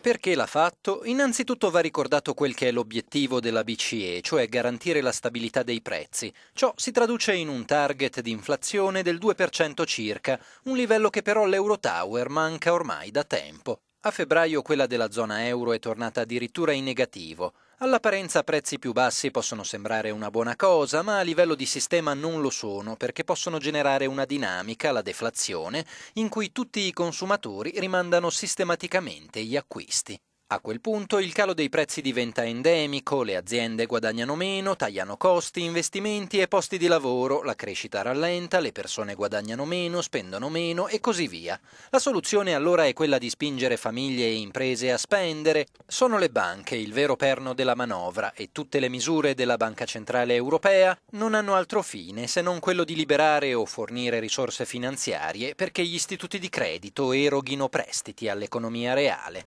Perché l'ha fatto? Innanzitutto va ricordato quel che è l'obiettivo della BCE, cioè garantire la stabilità dei prezzi. Ciò si traduce in un target di inflazione del 2% circa, un livello che però l'Eurotower manca ormai da tempo. A febbraio quella della zona euro è tornata addirittura in negativo. All'apparenza prezzi più bassi possono sembrare una buona cosa, ma a livello di sistema non lo sono perché possono generare una dinamica, la deflazione, in cui tutti i consumatori rimandano sistematicamente gli acquisti. A quel punto il calo dei prezzi diventa endemico, le aziende guadagnano meno, tagliano costi, investimenti e posti di lavoro, la crescita rallenta, le persone guadagnano meno, spendono meno e così via. La soluzione allora è quella di spingere famiglie e imprese a spendere. Sono le banche il vero perno della manovra e tutte le misure della Banca Centrale Europea non hanno altro fine se non quello di liberare o fornire risorse finanziarie perché gli istituti di credito eroghino prestiti all'economia reale.